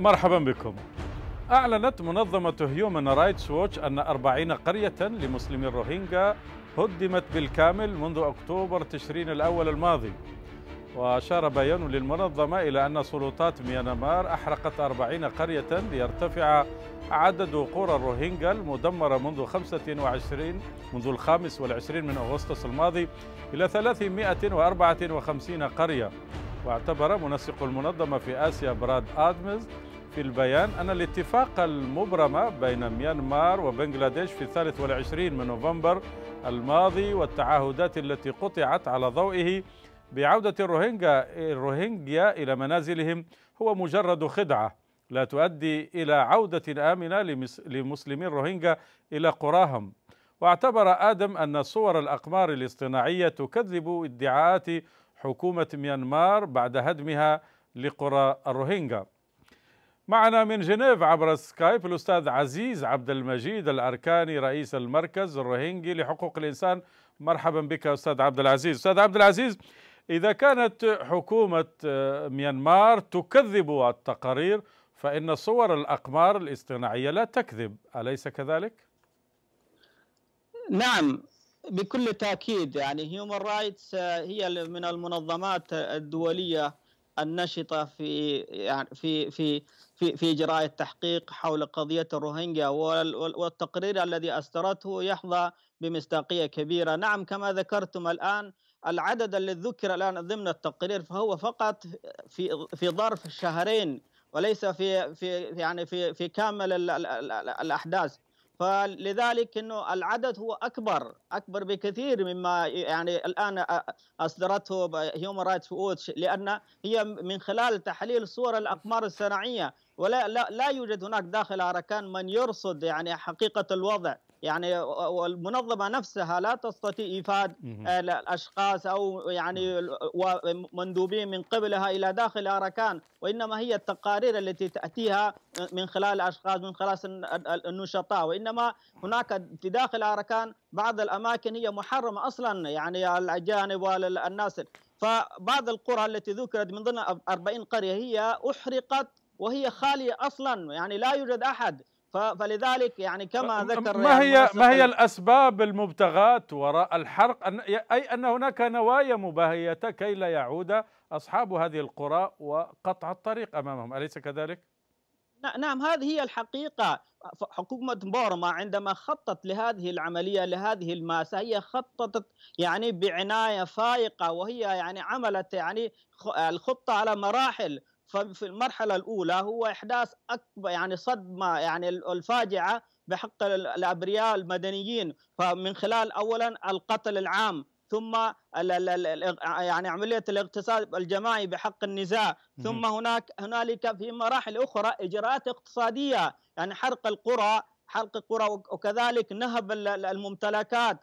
مرحبا بكم أعلنت منظمة هيومن رايتس ووتش أن 40 قرية لمسلمي الروهينجا هدمت بالكامل منذ أكتوبر تشرين الأول الماضي وأشار بيان للمنظمة إلى أن سلطات ميانمار أحرقت 40 قرية ليرتفع عدد قرى الروهينجا المدمرة منذ 25 منذ الخامس والعشرين من أغسطس الماضي إلى 354 قرية واعتبر منسق المنظمة في آسيا براد آدمز في البيان أن الاتفاق المبرم بين ميانمار وبنغلاديش في الثالث والعشرين من نوفمبر الماضي والتعهدات التي قطعت على ضوئه بعودة الروهينجا الروهينجيا إلى منازلهم هو مجرد خدعة لا تؤدي إلى عودة آمنة لمسلمي الروهينجا إلى قراهم واعتبر آدم أن صور الأقمار الاصطناعية تكذب ادعاءات حكومة ميانمار بعد هدمها لقرى الروهينجا معنا من جنيف عبر سكايب الأستاذ عزيز عبد المجيد الأركاني رئيس المركز الروهينجي لحقوق الإنسان مرحبا بك أستاذ عبد العزيز أستاذ عبد العزيز إذا كانت حكومة آه، ميانمار تكذب التقارير فإن صور الأقمار الاصطناعية لا تكذب أليس كذلك؟ نعم بكل تأكيد يعني هيومن آه، رايتس هي من المنظمات الدولية النشطه في يعني في في في في اجراء التحقيق حول قضيه الروهينجا والتقرير الذي اصدرته يحظى بمصداقيه كبيره، نعم كما ذكرتم الان العدد الذي ذكر الان ضمن التقرير فهو فقط في في ظرف شهرين وليس في في يعني في في كامل الاحداث فلذلك انه العدد هو اكبر اكبر بكثير مما يعني الان اصدرته هيومن رايتس ووتش لان هي من خلال تحليل صور الاقمار الصناعيه ولا لا, لا يوجد هناك داخل اركان من يرصد يعني حقيقه الوضع يعني والمنظمه نفسها لا تستطيع ايفاد آه، الاشخاص او يعني ومندوبين من قبلها الى داخل اركان وانما هي التقارير التي تاتيها من خلال الاشخاص من خلال النشطاء وانما هناك في داخل اركان بعض الاماكن هي محرمه اصلا يعني الاجانب والناس فبعض القرى التي ذكرت من ضمن 40 قريه هي احرقت وهي خاليه اصلا يعني لا يوجد احد فلذلك يعني كما ذكر ما يعني هي ما هي الاسباب المبتغاه وراء الحرق أن اي ان هناك نوايا مباهيه كي لا يعود اصحاب هذه القرى وقطع الطريق امامهم اليس كذلك؟ نعم هذه هي الحقيقه حكومة بورما عندما خطت لهذه العملية لهذه الماسة هي خططت يعني بعناية فائقة وهي يعني عملت يعني الخطة على مراحل ففي المرحلة الأولى هو إحداث أكبر يعني صدمة يعني الفاجعة بحق الأبرياء المدنيين فمن خلال أولا القتل العام ثم يعني عمليه الاغتصاب الجماعي بحق النزاع ثم هناك هنالك في مراحل اخرى اجراءات اقتصاديه يعني حرق القرى حرق القرى وكذلك نهب الممتلكات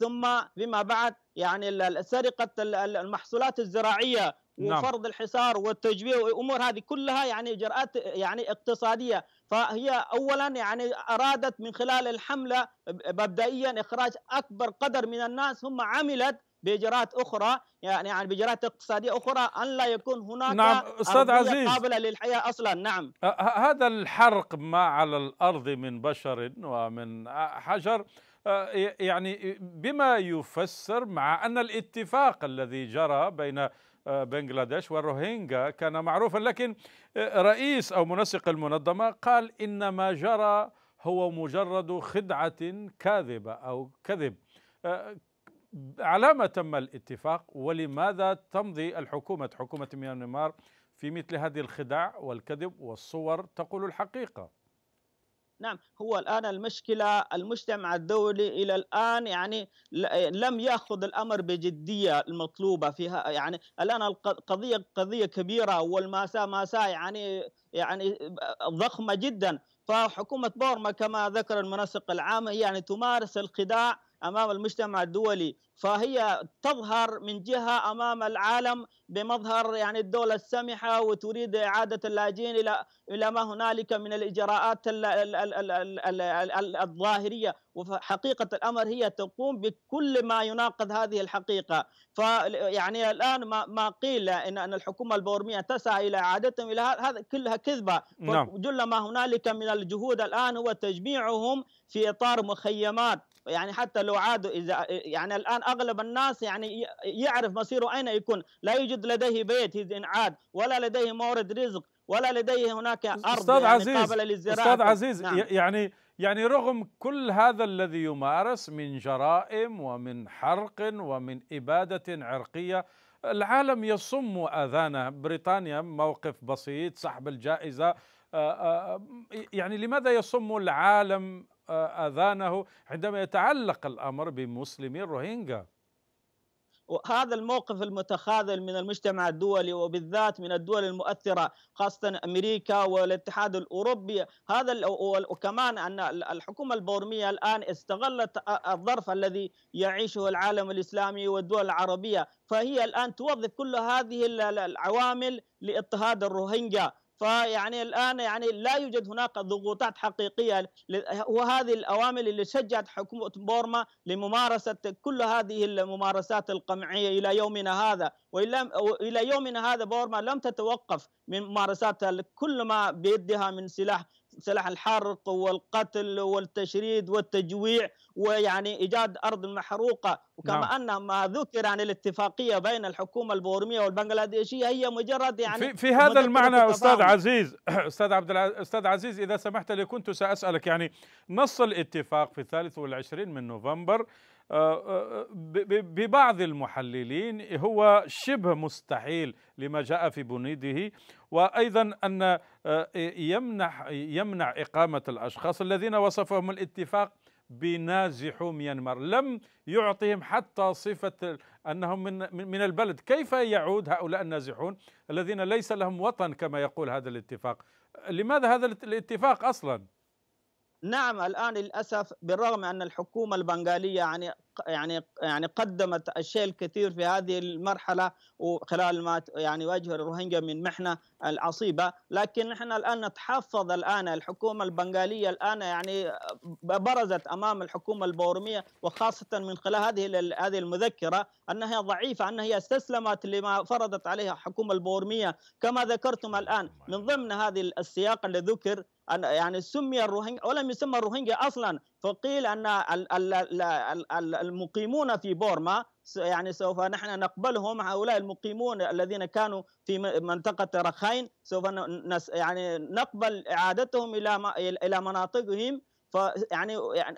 ثم فيما بعد يعني سرقه المحصولات الزراعيه نعم. وفرض الحصار والتجويع والامور هذه كلها يعني اجراءات يعني اقتصاديه فهي اولا يعني ارادت من خلال الحمله مبدئيا اخراج اكبر قدر من الناس ثم عملت باجراءات اخرى يعني يعني باجراءات اقتصاديه اخرى ان لا يكون هناك نعم استاذ عزيز قابله للحياه اصلا نعم أه، هذا الحرق ما على الارض من بشر ومن حجر أه، يعني بما يفسر مع ان الاتفاق الذي جرى بين آه، بنغلاديش والروهينجا كان معروفا لكن آه، رئيس أو منسق المنظمة قال إن ما جرى هو مجرد خدعة كاذبة أو كذب آه، على ما تم الاتفاق ولماذا تمضي الحكومة حكومة ميانمار في مثل هذه الخدع والكذب والصور تقول الحقيقة نعم هو الآن المشكلة المجتمع الدولي إلى الآن يعني لم يأخذ الأمر بجدية المطلوبة فيها يعني الآن القضية قضية كبيرة والمأساة مأساة يعني يعني ضخمة جدا فحكومة بورما كما ذكر المنسق العام يعني تمارس الخداع امام المجتمع الدولي فهي تظهر من جهه امام العالم بمظهر يعني الدوله السمحه وتريد اعاده اللاجئين الى الى ما هنالك من الاجراءات الظاهريه وحقيقه الامر هي تقوم بكل ما يناقض هذه الحقيقه فيعني الان ما قيل ان ان الحكومه البورميه تسعى الى اعادتهم الى هذا كلها كذبه نعم. جل ما هنالك من الجهود الان هو تجميعهم في اطار مخيمات يعني حتى لو عادوا اذا يعني الان اغلب الناس يعني يعرف مصيره اين يكون لا يوجد لديه بيت اذا انعاد ولا لديه مورد رزق ولا لديه هناك ارض استاذ يعني عزيز قابله للزراعه استاذ عزيز نعم. يعني يعني رغم كل هذا الذي يمارس من جرائم ومن حرق ومن اباده عرقيه العالم يصم اذانه بريطانيا موقف بسيط سحب الجائزه آه، آه، آه، يعني لماذا يصم العالم آه، آذانه عندما يتعلق الأمر بمسلمي الروهينجا وهذا الموقف المتخاذل من المجتمع الدولي وبالذات من الدول المؤثرة خاصة أمريكا والاتحاد الأوروبي هذا وكمان أن الحكومة البورمية الآن استغلت الظرف الذي يعيشه العالم الإسلامي والدول العربية فهي الآن توظف كل هذه العوامل لاضطهاد الروهينجا فيعني الان يعني لا يوجد هناك ضغوطات حقيقيه وهذه الاوامر اللي شجعت حكومه بورما لممارسه كل هذه الممارسات القمعيه الى يومنا هذا والى يومنا هذا بورما لم تتوقف من ممارسات كل ما بيدها من سلاح سلاح الحرق والقتل والتشريد والتجويع ويعني إيجاد أرض محروقة وكما نعم. أن ما ذكر عن الاتفاقية بين الحكومة البورمية والبنغلاديشية هي مجرد يعني في, في هذا المعنى أستاذ عزيز أستاذ عبد أستاذ عزيز إذا سمحت لي كنت سأسألك يعني نص الاتفاق في 23 من نوفمبر آه، آه، آه، ببعض المحللين هو شبه مستحيل لما جاء في بنيده وايضا ان يمنح يمنع اقامه الاشخاص الذين وصفهم الاتفاق بنازحو ميانمار لم يعطهم حتى صفة أنهم من, من البلد كيف يعود هؤلاء النازحون الذين ليس لهم وطن كما يقول هذا الاتفاق لماذا هذا الاتفاق أصلاً نعم الآن للأسف بالرغم أن الحكومة البنغالية يعني يعني يعني قدمت الشيء الكثير في هذه المرحله وخلال ما يعني واجه الروهينجا من محنه العصيبه، لكن نحن الان نتحفظ الان الحكومه البنغاليه الان يعني برزت امام الحكومه البورميه وخاصه من خلال هذه هذه المذكره انها ضعيفه انها هي استسلمت لما فرضت عليها الحكومه البورميه كما ذكرتم الان من ضمن هذه السياق الذي ذكر يعني سمي الروهينجا ولم يسمى الروهينجا اصلا فقيل ان المقيمون في بورما يعني سوف نحن نقبلهم هؤلاء المقيمون الذين كانوا في منطقه رخين سوف يعني نقبل اعادتهم الى الى مناطقهم فيعني يعني, يعني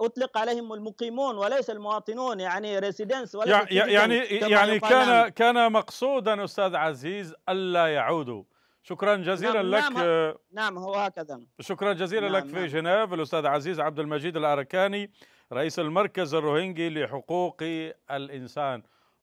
اطلق عليهم المقيمون وليس المواطنون يعني ريسيدنس ولا يعني يعني كان كان مقصودا استاذ عزيز الا يعودوا شكرا جزيلا نعم لك نعم, آه، نعم، هو هكذا شكرا جزيلا نعم لك في نعم جنيف الاستاذ عزيز عبد المجيد الاركاني رئيس المركز الروهينجي لحقوق الانسان